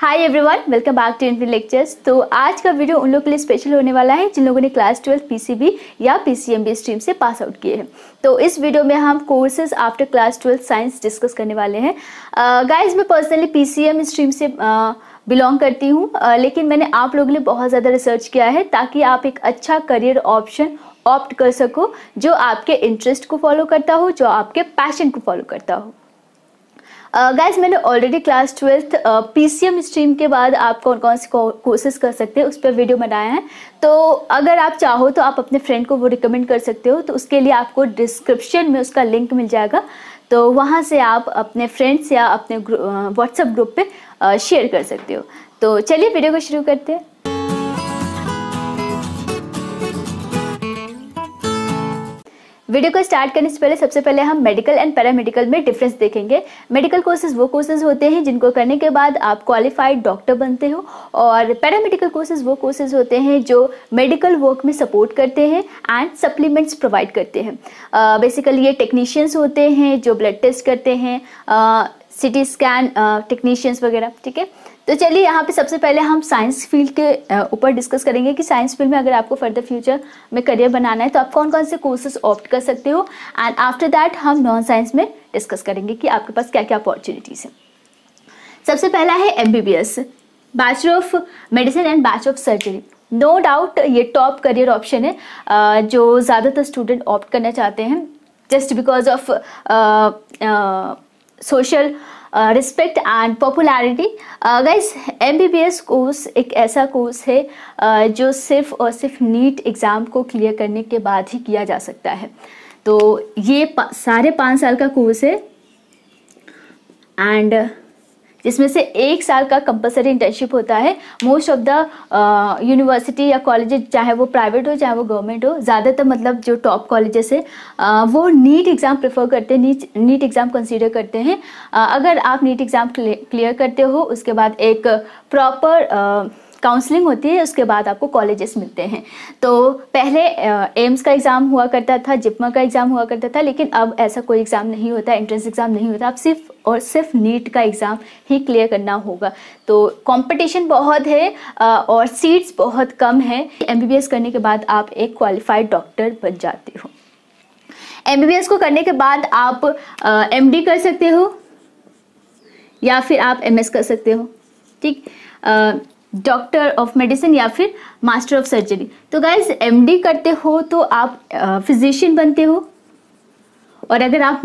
high everyone welcome back to Infi lectures तो आज का वीडियो उन लोगों के लिए स्पेशल होने वाला है जिन लोगों ने क्लास ट्वेल्थ पीसीबी या पीसीएमबी स्ट्रीम से पास आउट किए हैं तो इस वीडियो में हम courses after class twelfth science discuss करने वाले हैं गाइस मैं पर्सनली पीसीएम स्ट्रीम से बिलोंग करती हूँ लेकिन मैंने आप लोगों के लिए बहुत ज़्यादा रिसर्च किया है ताकि आप एक अच्छा करियर ऑप्शन ऑप्ट कर सको जो आपके इंटरेस्ट को फॉलो करता हो जो आपके पैशन को फॉलो करता हो गाइज uh, मैंने already class twelfth P C M stream के बाद आप कौन कौन सी कोर्सेज कर सकते हैं उस पर वीडियो बनाया है तो अगर आप चाहो तो आप अपने फ्रेंड को वो रिकमेंड कर सकते हो तो उसके लिए आपको डिस्क्रिप्शन में उसका लिंक मिल जाएगा तो वहाँ से आप अपने फ्रेंड्स या अपने व्हाट्सएप ग्रुप uh, पे शेयर uh, कर सकते हो तो चलिए वीडियो को शुरू करते हैं वीडियो को स्टार्ट करने से पहले सबसे पहले हम मेडिकल एंड पैरामेडिकल में डिफरेंस देखेंगे मेडिकल कोर्सेज वो कोर्सेज होते हैं जिनको करने के बाद आप क्वालिफाइड डॉक्टर बनते हो और पैरामेडिकल कोर्सेज वो कोर्सेज होते हैं जो मेडिकल वर्क में सपोर्ट करते हैं एंड सप्लीमेंट्स प्रोवाइड करते हैं बेसिकली ये टेक्नीशियंस होते हैं जो ब्लड टेस्ट करते हैं सिटी स्कैन टेक्नीशियंस वगैरह ठीक है तो चलिए यहाँ पे सबसे पहले हम साइंस फील्ड के ऊपर डिस्कस करेंगे कि साइंस फील्ड में अगर आपको फर्दर फ्यूचर में करियर बनाना है तो आप कौन कौन से कोर्सेज ऑप्ट कर सकते हो एंड आफ्टर दैट हम नॉन साइंस में डिस्कस करेंगे कि आपके पास क्या क्या अपॉर्चुनिटीज़ हैं सबसे पहला है M B B S bachelor of medicine and bachelor of surgery no doubt ये टॉप करियर ऑप्शन है जो ज़्यादातर स्टूडेंट ऑप्ट करना चाहते हैं just because of social respect and popularity guys M B B S course एक ऐसा course है uh, जो सिर्फ और सिर्फ नीट एग्ज़ाम को क्लियर करने के बाद ही किया जा सकता है तो ये पा, साढ़े पाँच साल का कोर्स है एंड जिसमें से एक साल का कंपलसरी इंटर्नशिप होता है मोस्ट ऑफ द यूनिवर्सिटी या कॉलेज चाहे वो प्राइवेट हो चाहे वो गवर्नमेंट हो ज़्यादातर मतलब जो टॉप कॉलेजेस है uh, वो नीट एग्ज़ाम प्रेफर करते हैं नीट नीट एग्ज़ाम कंसिडर करते हैं uh, अगर आप नीट एग्ज़ाम क्लियर करते हो उसके बाद एक प्रॉपर काउंसलिंग होती है उसके बाद आपको कॉलेजेस मिलते हैं तो पहले एम्स का एग्ज़ाम हुआ करता था जिपमा का एग्ज़ाम हुआ करता था लेकिन अब ऐसा कोई एग्ज़ाम नहीं होता एंट्रेंस एग्ज़ाम नहीं होता आप सिर्फ और सिर्फ नीट का एग्ज़ाम ही क्लियर करना होगा तो कंपटीशन बहुत है और सीट्स बहुत कम है एम करने के बाद आप एक क्वालिफाइड डॉक्टर बन जाते हो एम को करने के बाद आप एमडी कर सकते हो या फिर आप एम कर सकते हो ठीक डॉक्टर ऑफ मेडिसिन या फिर मास्टर ऑफ सर्जरी तो गाइज एम करते हो तो आप फिजिशियन बनते हो और अगर आप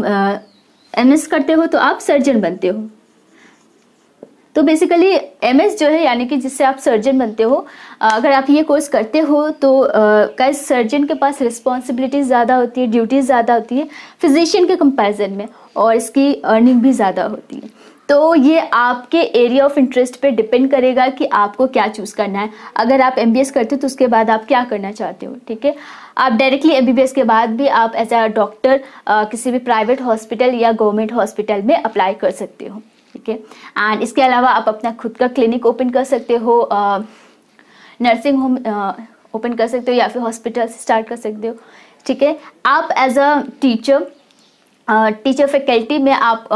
एमएस करते हो तो आप सर्जन बनते हो तो बेसिकली एमएस जो है यानी कि जिससे आप सर्जन बनते हो अगर आप ये कोर्स करते हो तो गाइज सर्जन के पास रिस्पॉन्सिबिलिटीज़ ज़्यादा होती है ड्यूटीज़ ज़्यादा होती है फिजिशियन के कंपैरिजन में और इसकी अर्निंग भी ज़्यादा होती है तो ये आपके एरिया ऑफ इंटरेस्ट पे डिपेंड करेगा कि आपको क्या चूज़ करना है अगर आप एम करते हो तो उसके बाद आप क्या करना चाहते हो ठीक है आप डायरेक्टली एम के बाद भी आप एज अ डॉक्टर किसी भी प्राइवेट हॉस्पिटल या गवर्नमेंट हॉस्पिटल में अप्लाई कर सकते हो ठीक है एंड इसके अलावा आप अपना खुद का क्लिनिक ओपन कर सकते हो नर्सिंग होम ओपन कर सकते हो या फिर हॉस्पिटल स्टार्ट कर सकते हो ठीक है आप as a teacher teacher faculty में आप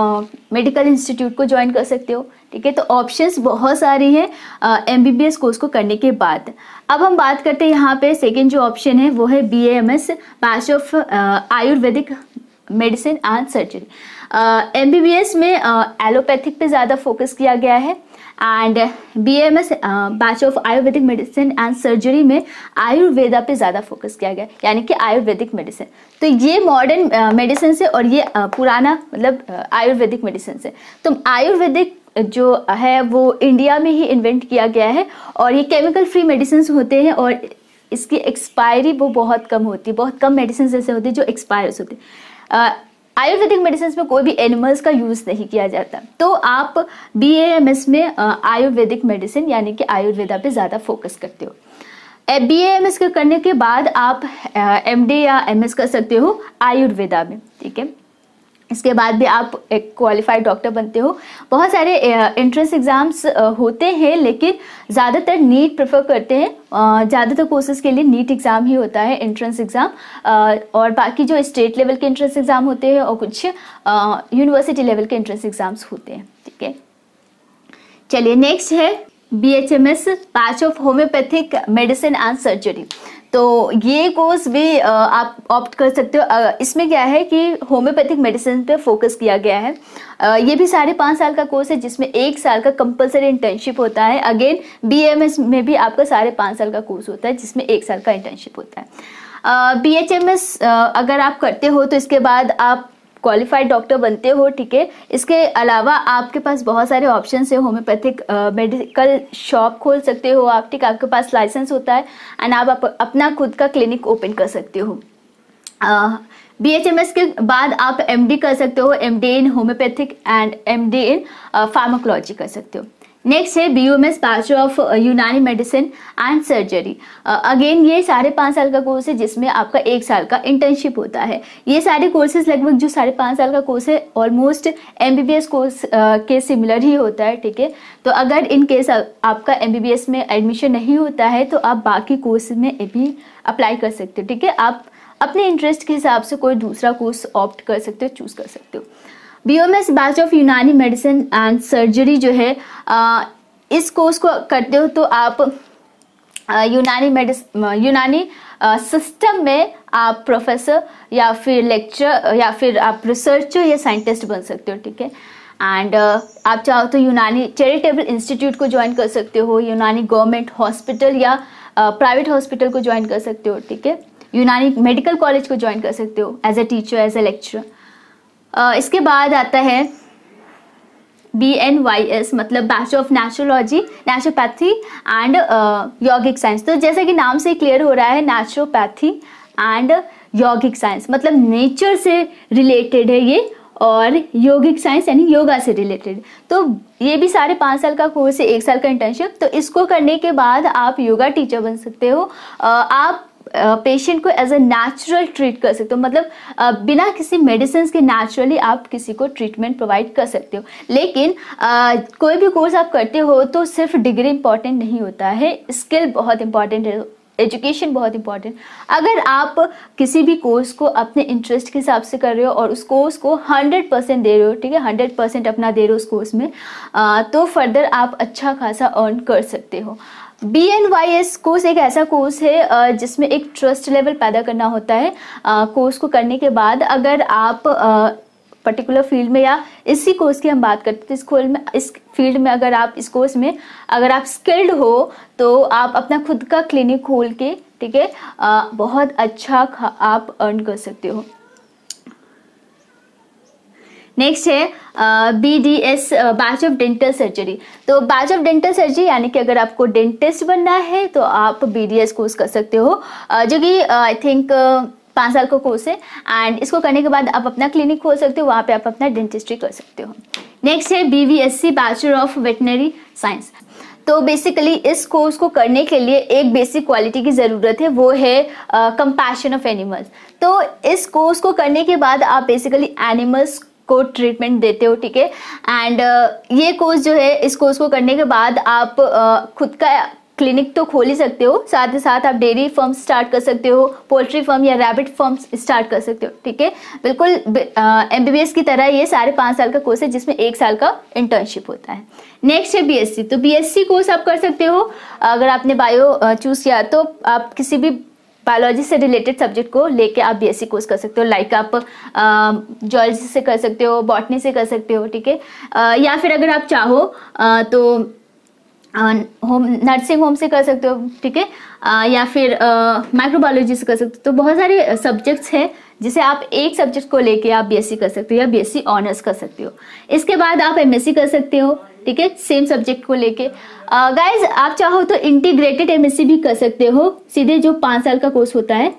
मेडिकल इंस्टीट्यूट को ज्वाइन कर सकते हो ठीक है तो ऑप्शंस बहुत सारी हैं M B B S course को करने के बाद अब हम बात करते हैं यहाँ पे सेकेंड जो ऑप्शन है वो है B M S match of Ayurvedic medicine and surgery M B B S में एलोपैथिक पे ज़्यादा फोकस किया गया है and BMS batch of Ayurvedic medicine and surgery में आयुर्वेदा पे ज़्यादा फोकस किया गया यानी कि आयुर्वेदिक मेडिसिन तो ये मॉडर्न मेडिसिन uh, से और ये uh, पुराना मतलब आयुर्वेदिक uh, मेडिसिन से तो आयुर्वेदिक जो है वो इंडिया में ही इन्वेंट किया गया है और ये केमिकल फ्री मेडिसिन होते हैं और इसकी एक्सपायरी वो बहुत कम होती है बहुत कम मेडिसिन ऐसे होती है जो एक्सपायर होते हैं आयुर्वेदिक मेडिसिन में कोई भी एनिमल्स का यूज़ नहीं किया जाता तो आप बी में आयुर्वेदिक मेडिसिन यानी कि आयुर्वेदा पे ज़्यादा फोकस करते हो बी एम एस करने के बाद आप एम डी या एम एस कर सकते हो आयुर्वेदा में ठीक है इसके बाद भी आप एक क्वालिफाइड डॉक्टर बनते हो बहुत सारे एंट्रेंस एग्ज़ाम्स होते हैं लेकिन ज़्यादातर नीट प्रेफर करते हैं ज़्यादातर कोर्सेज़ के लिए नीट एग्ज़ाम ही होता है एंट्रेंस एग्ज़ाम और बाकी जो स्टेट लेवल के एंट्रेंस एग्ज़ाम होते हैं और कुछ यूनिवर्सिटी लेवल के एंट्रेंस एग्ज़ाम्स होते हैं ठीक है चलिए नेक्स्ट है B H M S batch of homeopathic medicine and surgery तो ये कोर्स भी आप ऑप्ट कर सकते हो इसमें क्या है कि होम्योपैथिक मेडिसिन पे फोकस किया गया है ये भी साढ़े पाँच साल का कोर्स है जिसमें एक साल का कंपलसरी इंटर्नशिप होता है अगेन बीएमएस में भी आपका साढ़े पाँच साल का कोर्स होता है जिसमें एक साल का इंटर्नशिप होता है बी एच एम एस अगर आप करते हो तो इसके बाद आप क्वालिफाइड डॉक्टर बनते हो ठीक है इसके अलावा आपके पास बहुत सारे ऑप्शन है होम्योपैथिक मेडिकल शॉप खोल सकते हो आप ठीक आपके पास लाइसेंस होता है एंड आप, आप अपना खुद का क्लिनिक ओपन कर सकते हो बी एच एम एस के बाद आप एम डी कर सकते हो M D in homeopathic and M D in pharmacology कर सकते हो नेक्स्ट है B M S bachelor of Unani medicine and surgery again ये साढ़े पाँच साल का कोर्स है जिसमें आपका एक साल का इंटर्नशिप होता है ये सारे कोर्सेज लगभग जो साढ़े पाँच साल का कोर्स है almost M B B S course के सिमिलर ही होता है ठीक है तो अगर इन केस आपका एम बी बी एस में एडमिशन नहीं होता है तो आप बाकी कोर्स में भी अप्लाई कर सकते हो ठीक है आप अपने इंटरेस्ट के हिसाब से कोई दूसरा कोर्स ऑप्ट कर सकते हो चूज़ कर सकते हो BOMS batch of Unani medicine and surgery जो है आ, इस कोर्स को करते हो तो आप यूनानी मेडिस यूनानी सिस्टम में आप प्रोफेसर या फिर लेक्चर या फिर आप रिसर्चर या साइंटिस्ट बन सकते हो ठीक है एंड uh, आप चाहो तो यूनानी चैरिटेबल इंस्टीट्यूट को ज्वाइन कर सकते हो यूनानी गवर्नमेंट हॉस्पिटल या प्राइवेट uh, हॉस्पिटल को ज्वाइन कर सकते हो ठीक है यूनानी मेडिकल कॉलेज को ज्वाइन कर सकते हो as a teacher as a lecturer इसके बाद आता है बी एन वाई एस मतलब bachelor of naturology naturopathy and yogic science तो जैसे कि नाम से क्लियर हो रहा है नेचुरोपैथी एंड यौगिक साइंस मतलब नेचर से रिलेटेड है ये और योगिक साइंस यानी योगा से रिलेटेड तो ये भी सारे पाँच साल का कोर्स है एक साल का इंटर्नशिप तो इसको करने के बाद आप योगा टीचर बन सकते हो आप पेशेंट को एज अ नेचुरल ट्रीट कर सकते हो मतलब बिना किसी मेडिसिन के नेचुरली आप किसी को ट्रीटमेंट प्रोवाइड कर सकते हो लेकिन कोई भी कोर्स आप करते हो तो सिर्फ डिग्री इंपॉर्टेंट नहीं होता है स्किल बहुत इंपॉर्टेंट है एजुकेशन बहुत इंपॉर्टेंट अगर आप किसी भी कोर्स को अपने इंटरेस्ट के हिसाब से कर रहे हो और उस कोर्स को 100 परसेंट दे रहे हो ठीक है 100 परसेंट अपना दे रहे हो उस कोर्स में तो फर्दर आप अच्छा खासा अर्न कर सकते हो B N Y S course एक ऐसा कोर्स है जिसमें एक ट्रस्ट लेवल पैदा करना होता है कोर्स को करने के बाद अगर आप पर्टिकुलर फील्ड में या इसी कोर्स की हम बात करते हैं तो इस कोर्स में इस फील्ड में अगर आप इस कोर्स में अगर आप स्किल्ड हो तो आप अपना खुद का क्लिनिक खोल के ठीक है बहुत अच्छा आप अर्न कर सकते हो नेक्स्ट है B D S batch of dental surgery तो बैच ऑफ डेंटल सर्जरी यानी कि अगर आपको डेंटिस्ट बनना है तो आप बी डी एस कोर्स कर सकते हो uh, जो कि आई थिंक पाँच साल का कोर्स है एंड इसको करने के बाद आप अपना क्लिनिक खोल सकते हो वहाँ पे आप अपना डेंटिस्ट्री कर सकते हो नेक्स्ट है B V S C bachelor of veterinary science तो बेसिकली इस कोर्स को करने के लिए एक बेसिक क्वालिटी की ज़रूरत है वो है कंपैशन ऑफ एनिमल्स तो इस कोर्स को करने के बाद आप बेसिकली एनिमल्स को ट्रीटमेंट देते हो ठीक है एंड uh, ये कोर्स जो है इस कोर्स को करने के बाद आप uh, खुद का क्लिनिक तो खोल ही सकते हो साथ ही साथ आप डेयरी फर्म स्टार्ट कर सकते हो पोल्ट्री फर्म या रैबिट फर्म स्टार्ट कर सकते हो ठीक है बिल्कुल एम बी uh, की तरह ये सारे पाँच साल का कोर्स है जिसमें एक साल का इंटर्नशिप होता है नेक्स्ट है सी तो सी कोर्स आप कर सकते हो अगर आपने बायो चूज़ किया तो आप किसी भी बायोलॉजी से रिलेटेड सब्जेक्ट को लेके आप बीएससी कोर्स कर सकते हो लाइक आप जोलॉजी से कर सकते हो बॉटनी से कर सकते हो ठीक है या फिर अगर आप चाहो आ, तो होम नर्सिंग होम से कर सकते हो ठीक है या फिर माइक्रोबायोलॉजी से कर सकते हो तो बहुत सारे सब्जेक्ट्स हैं जिसे आप एक सब्जेक्ट को लेके आप बीएससी कर सकते हो या बीएससी ऑनर्स कर सकते हो इसके बाद आप एमएससी कर सकते हो ठीक है सेम सब्जेक्ट को लेके गाइज uh, आप चाहो तो इंटीग्रेटेड एमएससी भी कर सकते हो सीधे जो पांच साल का कोर्स होता है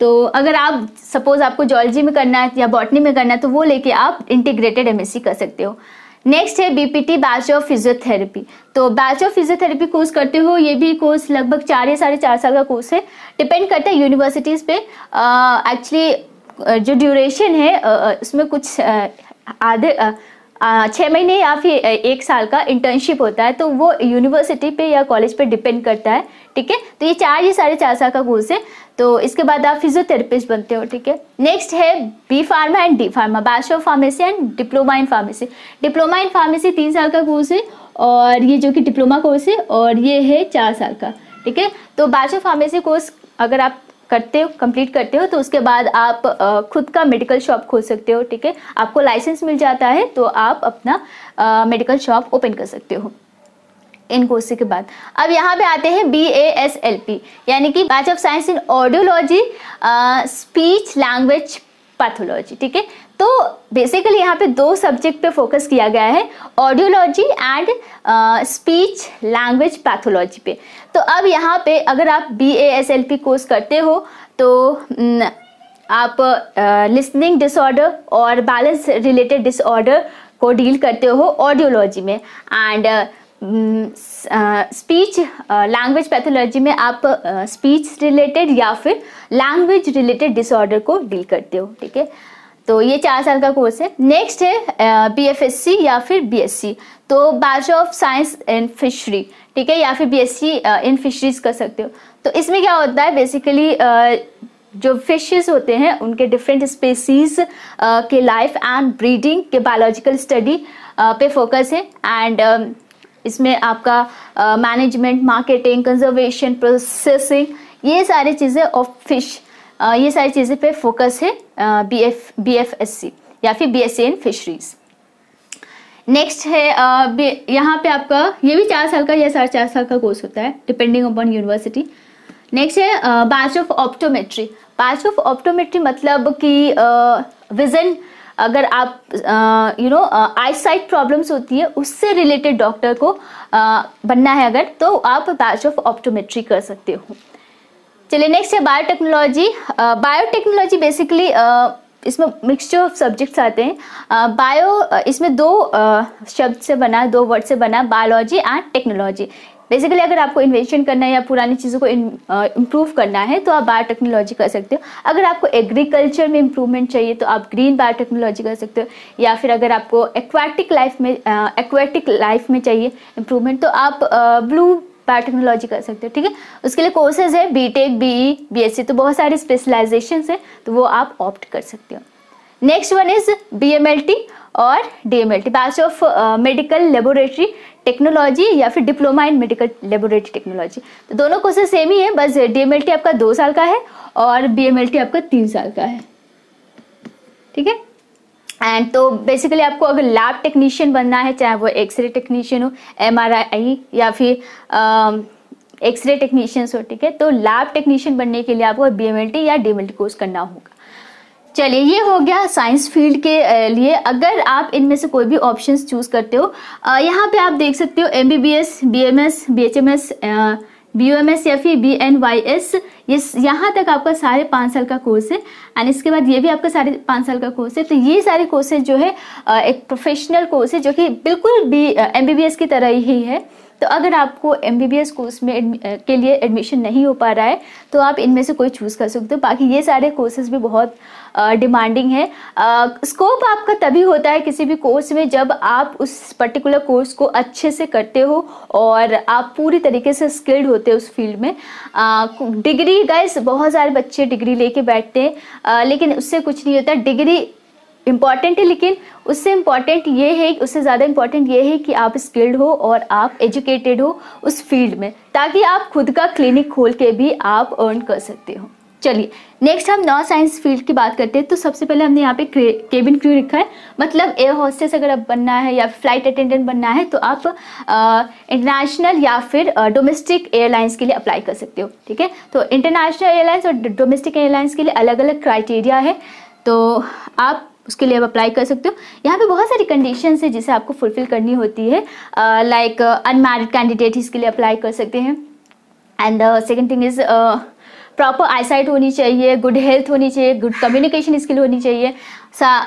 तो अगर आप सपोज आपको जॉलजी में करना है या बॉटनी में करना है तो वो लेके आप इंटीग्रेटेड एमएससी कर सकते हो नेक्स्ट है बीपीटी बैच ऑफ फिजियोथेरेपी तो बैच ऑफ फिजियोथेरेपी कोर्स करते हो ये भी कोर्स लगभग चार या साढ़े चार साल का कोर्स है डिपेंड करता है यूनिवर्सिटीज़ पे एक्चुअली uh, जो ड्यूरेशन है उसमें कुछ आधे छः महीने या फिर एक साल का इंटर्नशिप होता है तो वो यूनिवर्सिटी पे या कॉलेज पे डिपेंड करता है ठीक है तो ये चार या साढ़े चार साल का कोर्स है तो इसके बाद आप फिजियोथेरेपिस्ट बनते हो ठीक है नेक्स्ट है B pharma and D pharma bachelor of pharmacy and diploma in pharmacy diploma in pharmacy तीन साल का कोर्स है और ये जो कि डिप्लोमा कोर्स है और ये है चार साल का ठीक है तो बैचलर फार्मेसी कोर्स अगर आप करते हो कंप्लीट करते हो तो उसके बाद आप खुद का मेडिकल शॉप खोल सकते हो ठीक है आपको लाइसेंस मिल जाता है तो आप अपना मेडिकल शॉप ओपन कर सकते हो इन कोर्स के बाद अब यहाँ पे आते हैं B A S L P यानी कि batch of science in audiology speech language pathology ठीक है तो बेसिकली यहाँ पे दो सब्जेक्ट पे फोकस किया गया है audiology and speech language pathology पे तो अब यहाँ पे अगर आप B A S L P course करते हो तो न, आप लिसनिंग डिसऑर्डर और बैलेंस रिलेटेड डिसऑर्डर को डील करते हो ऑडियोलॉजी में एंड स्पीच लैंग्वेज पैथोलॉजी में आप स्पीच uh, रिलेटेड या फिर लैंग्वेज रिलेटेड डिसऑर्डर को डील करते हो ठीक है तो ये चार साल का कोर्स है नेक्स्ट है बीएफएससी या फिर बीएससी तो bachelor of science and fishery ठीक है या फिर बीएससी इन फिशरीज कर सकते हो तो इसमें क्या होता है बेसिकली जो फिशेस होते हैं उनके डिफरेंट स्पेसीज के लाइफ एंड ब्रीडिंग के बायोलॉजिकल स्टडी पे फोकस है एंड इसमें आपका मैनेजमेंट मार्केटिंग कंजर्वेशन प्रोसेसिंग ये सारी चीज़ें ऑफ फिश ये सारी चीज़ें पे फोकस है B F B F S C या फिर B S C in fisheries next है यहाँ पे आपका ये भी चार साल का या साढ़े चार साल का कोर्स होता है डिपेंडिंग अपॉन यूनिवर्सिटी नेक्स्ट है batch of optometry batch of optometry मतलब कि विजन अगर आप you know eye sight problems होती है उससे रिलेटेड डॉक्टर को uh, बनना है अगर तो आप बैच ऑफ ऑप्टोमेट्री कर सकते हो चलिए नेक्स्ट है बायोटेक्नोलॉजी बायोटेक्नोलॉजी बेसिकली इसमें मिक्सचर ऑफ सब्जेक्ट्स आते हैं बायो uh, uh, इसमें दो uh, शब्द से बना दो वर्ड से बना बायोलॉजी एंड टेक्नोलॉजी बेसिकली अगर आपको इन्वेंशन करना है या पुरानी चीज़ों को इम्प्रूव करना है तो आप बायोटेक्नोलॉजी कर सकते हो अगर आपको एग्रीकल्चर में इम्प्रूवमेंट चाहिए तो आप ग्रीन बायोटेक्नोलॉजी कर सकते हो या फिर अगर आपको एक्वाटिक लाइफ में एक्वाटिक लाइफ में चाहिए इम्प्रूवमेंट तो आप ब्लू पैटर्नोलॉजी कर सकते हो ठीक है उसके लिए कोर्सेज है B tech B B S C तो बहुत सारे स्पेशलाइजेशन है तो वो आप ऑप्ट कर सकते हो next one is B M L T और D M L T batch of medical laboratory technology या फिर diploma in medical laboratory technology तो दोनों कोर्सेज सेम ही है बस डी एम एल टी आपका दो साल का है और बी एम एल टी आपका तीन साल का है ठीक है एंड तो बेसिकली आपको अगर लैब टेक्नीशियन बनना है चाहे वो एक्सरे टेक्नीशियन हो एम या फिर एक्सरे टेक्नीशियंस हो ठीक है तो लैब टेक्नीशियन बनने के लिए आपको बी या डी कोर्स करना होगा चलिए ये हो गया साइंस फील्ड के लिए अगर आप इनमें से कोई भी ऑप्शंस चूज़ करते हो यहाँ पे आप देख सकते हो M B B S B M S B H M S B O M S या फिर बी एन वाई एस ये यहाँ तक आपका सारे पाँच साल का कोर्स है एंड इसके बाद ये भी आपका सारे पाँच साल का कोर्स है तो ये सारे कोर्सेज जो है एक प्रोफेशनल कोर्स है जो कि बिल्कुल B M B B S की तरह ही है तो अगर आपको M B B S course में के लिए एडमिशन नहीं हो पा रहा है तो आप इनमें से कोई चूज़ कर सकते हो बाकी ये सारे कोर्सेज भी बहुत डिमांडिंग है स्कोप आपका तभी होता है किसी भी कोर्स में जब आप उस पर्टिकुलर कोर्स को अच्छे से करते हो और आप पूरी तरीके से स्किल्ड होते हो उस फील्ड में डिग्री गाइस बहुत सारे बच्चे डिग्री लेके बैठते हैं लेकिन उससे कुछ नहीं होता डिग्री इम्पॉर्टेंट है लेकिन उससे इम्पॉर्टेंट ये है उससे ज़्यादा इम्पॉर्टेंट ये है कि आप स्किल्ड हो और आप एजुकेटेड हो उस फील्ड में ताकि आप खुद का क्लिनिक खोल के भी आप अर्न कर सकते हो चलिए नेक्स्ट हम नॉन साइंस फील्ड की बात करते हैं तो सबसे पहले हमने यहाँ पे केबिन क्रू लिखा है मतलब एयर होस्टेस अगर आप बनना है या फ्लाइट अटेंडेंट बनना है तो आप इंटरनेशनल या फिर डोमेस्टिक एयरलाइंस के लिए अप्लाई कर सकते हो ठीक है तो इंटरनेशनल एयरलाइंस और डोमेस्टिक एयरलाइंस के लिए अलग अलग क्राइटेरिया है तो आप उसके लिए आप अप्लाई कर सकते हो यहाँ पे बहुत सारी कंडीशंस है जिसे आपको फुलफिल करनी होती है लाइक अनमैरिड कैंडिडेट इसके लिए अप्लाई कर सकते हैं and second thing is proper eyesight होनी चाहिए गुड हेल्थ होनी चाहिए गुड कम्युनिकेशन स्किल होनी चाहिए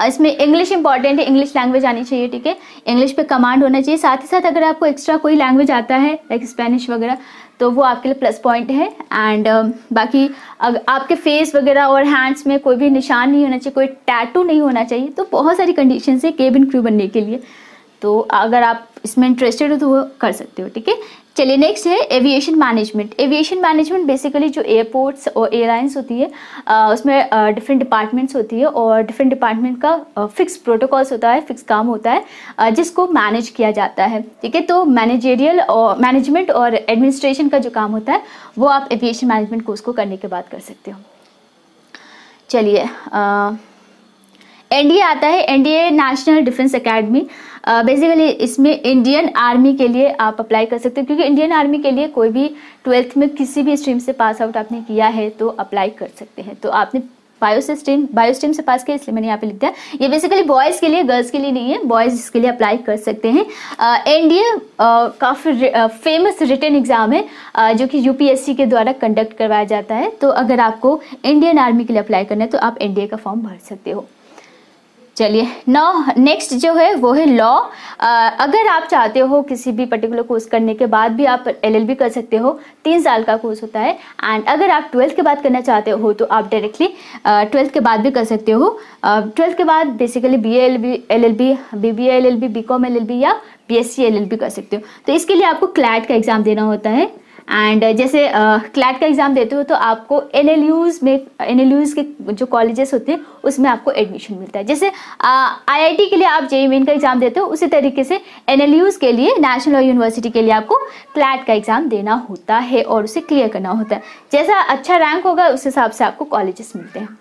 इसमें इंग्लिश इंपॉर्टेंट है इंग्लिश लैंग्वेज आनी चाहिए ठीक है इंग्लिश पे कमांड होना चाहिए साथ ही साथ अगर आपको एक्स्ट्रा कोई लैंग्वेज आता है लाइक स्पेनिश वगैरह तो वो आपके लिए प्लस पॉइंट है एंड uh, um, बाकी अगर आपके फेस वगैरह और हैंड्स में कोई भी निशान नहीं होना चाहिए कोई टैटू नहीं होना चाहिए तो बहुत सारी कंडीशन है केबिन क्रू बनने के लिए तो अगर आप इसमें इंटरेस्टेड हो तो वो कर सकते हो ठीक है चलिए नेक्स्ट है aviation management aviation management basically जो एयरपोर्ट्स और एयरलाइंस होती है आ, उसमें डिफरेंट डिपार्टमेंट्स होती है और डिफरेंट डिपार्टमेंट का फिक्स प्रोटोकॉल्स होता है फिक्स काम होता है आ, जिसको मैनेज किया जाता है ठीक है तो मैनेजेरियल और मैनेजमेंट और एडमिनिस्ट्रेशन का जो काम होता है वो आप एविएशन मैनेजमेंट कोर्स को करने के बाद कर सकते हो चलिए एन आता है NDA national defence academy basically uh, इसमें इंडियन आर्मी के लिए आप अप्लाई कर सकते हो क्योंकि इंडियन आर्मी के लिए कोई भी ट्वेल्थ में किसी भी स्ट्रीम से पास आउट आपने किया है तो अप्लाई कर सकते हैं तो आपने बायो से स्ट्रीम बायो स्ट्रीम से पास किया इसलिए मैंने यहाँ पे लिख दिया ये बेसिकली बॉयज़ के लिए गर्ल्स के लिए नहीं है बॉयज़ इसके लिए अप्लाई कर सकते हैं एनडीए काफ़ी फेमस रिटर्न एग्ज़ाम है uh, जो कि यूपीएससी के द्वारा कंडक्ट करवाया जाता है तो अगर आपको इंडियन आर्मी के लिए अप्लाई करना है तो आप एनडीए का फॉर्म भर सकते हो चलिए नौ नेक्स्ट जो है वो है लॉ अगर आप चाहते हो किसी भी पर्टिकुलर कोर्स करने के बाद भी आप एलएलबी कर सकते हो तीन साल का कोर्स होता है एंड अगर आप ट्वेल्थ के बाद करना चाहते हो तो आप डायरेक्टली ट्वेल्थ के बाद भी कर सकते हो ट्वेल्थ के बाद basically B L B L L B B B L L B B com L L B या B S C L L B कर सकते हो तो इसके लिए आपको क्लैट का एग्ज़ाम देना होता है एंड uh, जैसे क्लैट uh, का एग्ज़ाम देते हो तो आपको एन में एन के जो कॉलेजेस होते हैं उसमें आपको एडमिशन मिलता है जैसे आई uh, के लिए आप जे मेन e का एग्ज़ाम देते हो उसी तरीके से एन के लिए नेशनल और यूनिवर्सिटी के लिए आपको क्लैट का एग्ज़ाम देना होता है और उसे क्लियर करना होता है जैसा अच्छा रैंक होगा उस हिसाब से आपको कॉलेजेस मिलते हैं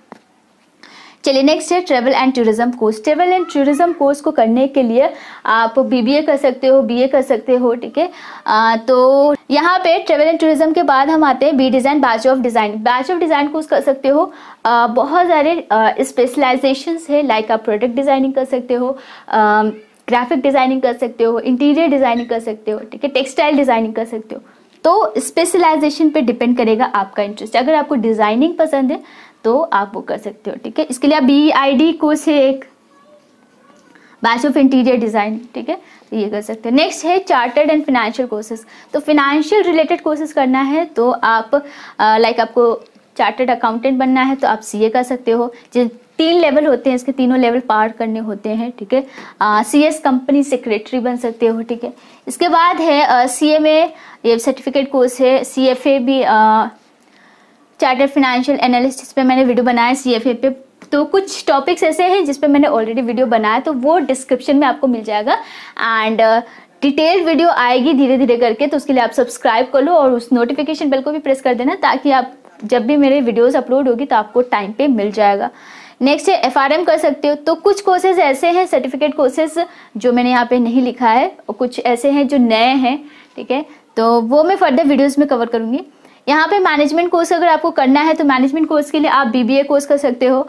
चलिए नेक्स्ट है travel and tourism course travel and tourism course को करने के लिए आप बीबीए कर सकते हो बीए कर सकते हो ठीक है तो यहाँ पे ट्रेवल एंड टूरिज्म के बाद हम आते हैं B design batch of design batch of design course कर सकते हो आ, बहुत सारे स्पेशलाइजेशन है लाइक आप प्रोडक्ट डिज़ाइनिंग कर सकते हो ग्राफिक डिज़ाइनिंग कर सकते हो इंटीरियर डिज़ाइनिंग कर सकते हो ठीक है टेक्सटाइल डिज़ाइनिंग कर सकते हो तो स्पेशलाइजेशन पे डिपेंड करेगा आपका इंटरेस्ट अगर आपको डिज़ाइनिंग पसंद है तो आप वो कर सकते हो ठीक है इसके लिए आप बी आई डी को से एक बैच ऑफ इंटीरियर डिज़ाइन ठीक है तो ये कर सकते हैं नेक्स्ट है चार्टर्ड एंड फिनेंशियल कोर्सेज तो फिनेंशियल रिलेटेड कोर्सेज करना है तो आप लाइक आपको चार्टर्ड अकाउंटेंट बनना है तो आप सी कर सकते हो जिन तीन लेवल होते हैं इसके तीनों लेवल पार करने होते हैं ठीक है सी एस कंपनी सेक्रेटरी बन सकते हो ठीक है इसके बाद है सी एम ए ये सर्टिफिकेट कोर्स है सी एफ ए भी चार्टर्ड फाइनेंशियल एनालिस्ट इस पर मैंने वीडियो बनाया सी एफ ए पे तो कुछ टॉपिक्स ऐसे हैं जिस मैंने ऑलरेडी वीडियो बनाया तो वो डिस्क्रिप्शन में आपको मिल जाएगा एंड डिटेल्ड वीडियो आएगी धीरे धीरे करके तो उसके लिए आप सब्सक्राइब कर लो और उस नोटिफिकेशन बेल को भी प्रेस कर देना ताकि आप जब भी मेरे वीडियोस अपलोड होगी तो आपको टाइम पे मिल जाएगा नेक्स्ट है एफ कर सकते हो तो कुछ कोर्सेज ऐसे हैं सर्टिफिकेट कोर्सेज जो मैंने यहाँ पे नहीं लिखा है और कुछ ऐसे हैं जो नए हैं ठीक है तो वो मैं फर्दर वीडियोज़ में कवर करूँगी यहाँ पे मैनेजमेंट कोर्स अगर आपको करना है तो मैनेजमेंट कोर्स के लिए आप बीबीए कोर्स कर सकते हो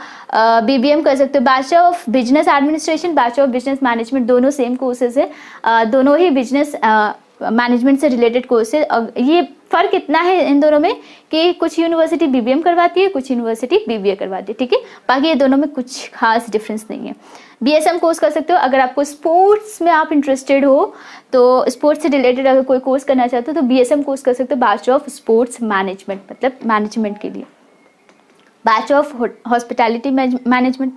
बीबीएम कर सकते हो bachelor of business administration bachelor of business management दोनों सेम कोर्सेज है दोनों ही बिजनेस मैनेजमेंट से रिलेटेड कोर्सेज ये फ़र्क इतना है इन दोनों में कि कुछ यूनिवर्सिटी बीबीएम करवाती है कुछ यूनिवर्सिटी बीबीए करवाती है ठीक है बाकी ये दोनों में कुछ खास डिफरेंस नहीं है बीएसएम कोर्स कर सकते हो अगर आपको स्पोर्ट्स में आप इंटरेस्टेड हो तो स्पोर्ट्स से रिलेटेड अगर कोई कोर्स करना चाहते हो तो बी कोर्स कर सकते हो बैच ऑफ स्पोर्ट्स मैनेजमेंट मतलब मैनेजमेंट के लिए batch of hospitality management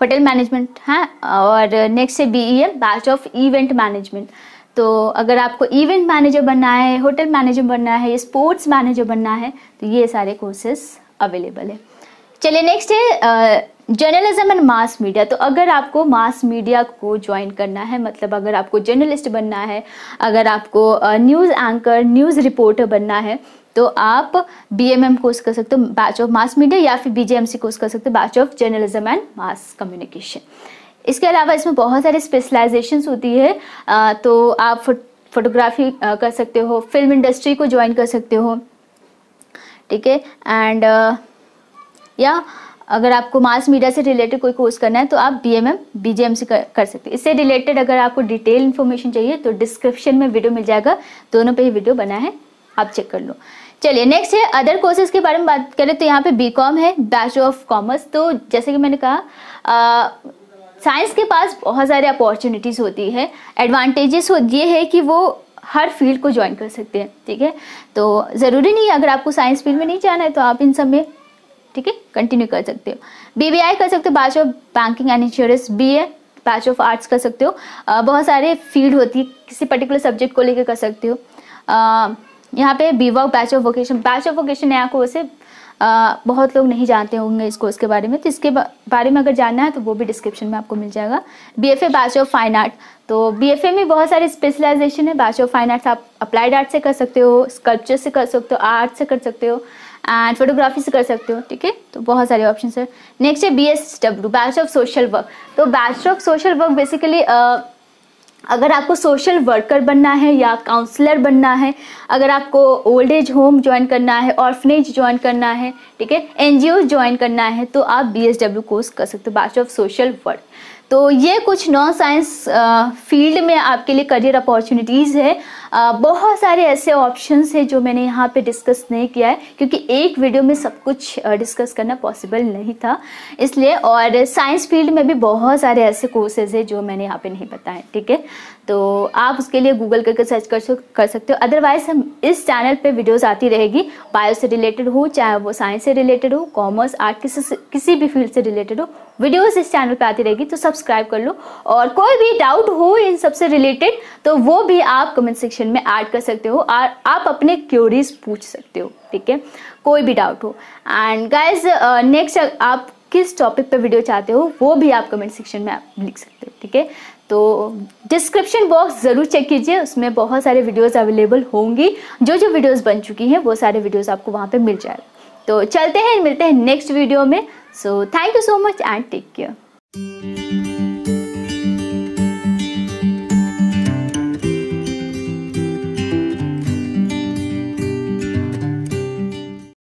hotel management है और नेक्स्ट है BE M batch of event management तो अगर आपको इवेंट मैनेजर बनना है होटल मैनेजर बनना है स्पोर्ट्स मैनेजर बनना है तो ये सारे कोर्सेस अवेलेबल है चलिए नेक्स्ट है जर्नलिज्म एंड मास मीडिया तो अगर आपको मास मीडिया को ज्वाइन करना है मतलब अगर आपको जर्नलिस्ट बनना है अगर आपको न्यूज़ एंकर न्यूज़ रिपोर्टर बनना है तो आप बी एम एम कोर्स कर सकते हो बैच ऑफ मास मीडिया या फिर B J M C course कर सकते हो batch of journalism and mass communication इसके अलावा इसमें बहुत सारे स्पेशलाइजेशन होती है आ, तो आप फो, फोटोग्राफी आ, कर सकते हो फिल्म इंडस्ट्री को ज्वाइन कर सकते हो ठीक है एंड या अगर आपको मास मीडिया से रिलेटेड कोई कोर्स करना है तो आप B M M B J M से कर, कर सकते हैं इससे रिलेटेड अगर आपको डिटेल इन्फॉर्मेशन चाहिए तो डिस्क्रिप्शन में वीडियो मिल जाएगा दोनों पे ही वीडियो बना है आप चेक कर लो चलिए नेक्स्ट है अदर कोर्सेज के बारे में बात करें तो यहाँ पे बी कॉम है बैचलर ऑफ कॉमर्स तो जैसे कि मैंने कहा साइंस के पास बहुत सारे अपॉर्चुनिटीज़ होती है एडवांटेजेस ये है कि वो हर फील्ड को ज्वाइन कर सकते हैं ठीक है तो ज़रूरी नहीं अगर आपको साइंस फील्ड में नहीं जाना है तो आप इन सब में ठीक है कंटिन्यू कर सकते हो बी कर सकते हो batch of banking and insurance B A batch of arts कर सकते हो बहुत सारे फील्ड होती है किसी पर्टिकुलर सब्जेक्ट को लेकर कर सकते हो यहाँ पे B work batch of vocation batch of vocation नया कोर्स है आ, बहुत लोग नहीं जानते होंगे इसको इसके बारे में तो इसके बारे में अगर जानना है तो वो भी डिस्क्रिप्शन में आपको मिल जाएगा B F A batch of fine art तो बी एफ ए में बहुत सारे स्पेशलाइजेशन है बैच ऑफ फाइन आर्ट्स आप अप्लाइड आर्ट से कर सकते हो स्कल्पचर से कर सकते हो आर्ट से कर सकते हो एंड फोटोग्राफी से कर सकते हो ठीक है तो बहुत सारे ऑप्शन है नेक्स्ट है B S W batch of social work तो batch of social work basically अगर आपको सोशल वर्कर बनना है या काउंसलर बनना है अगर आपको ओल्ड एज होम ज्वाइन करना है ऑर्फनेज ज्वाइन करना है ठीक है एनजीओ ज्वाइन करना है तो आप बी कोर्स कर सकते हो बैचलर ऑफ सोशल वर्क तो ये कुछ नॉन साइंस फील्ड में आपके लिए करियर अपॉर्चुनिटीज़ है आ, बहुत सारे ऐसे ऑप्शंस हैं जो मैंने यहाँ पे डिस्कस नहीं किया है क्योंकि एक वीडियो में सब कुछ डिस्कस करना पॉसिबल नहीं था इसलिए और साइंस फील्ड में भी बहुत सारे ऐसे कोर्सेज है जो मैंने यहाँ पर नहीं बताए ठीक है तो आप उसके लिए गूगल करके सर्च कर कर सकते हो अदरवाइज़ हम इस चैनल पे वीडियोस आती रहेगी बायो से रिलेटेड हो चाहे वो साइंस से रिलेटेड हो कॉमर्स आर्ट किसी किसी भी फील्ड से रिलेटेड हो वीडियोस इस चैनल पे आती रहेगी तो सब्सक्राइब कर लो और कोई भी डाउट हो इन सबसे रिलेटेड तो वो भी आप कमेंट सेक्शन में ऐड कर सकते हो और आप अपने क्योरीज पूछ सकते हो ठीक है कोई भी डाउट हो एंड गाइज नेक्स्ट आप किस टॉपिक पर वीडियो चाहते हो वो भी आप कमेंट सेक्शन में लिख सकते हो ठीक है तो डिस्क्रिप्शन बॉक्स ज़रूर चेक कीजिए उसमें बहुत सारे वीडियोस अवेलेबल होंगी जो जो वीडियोस बन चुकी हैं वो सारे वीडियोस आपको वहाँ पे मिल जाएगा तो चलते हैं मिलते हैं नेक्स्ट वीडियो में so thank you so much and take care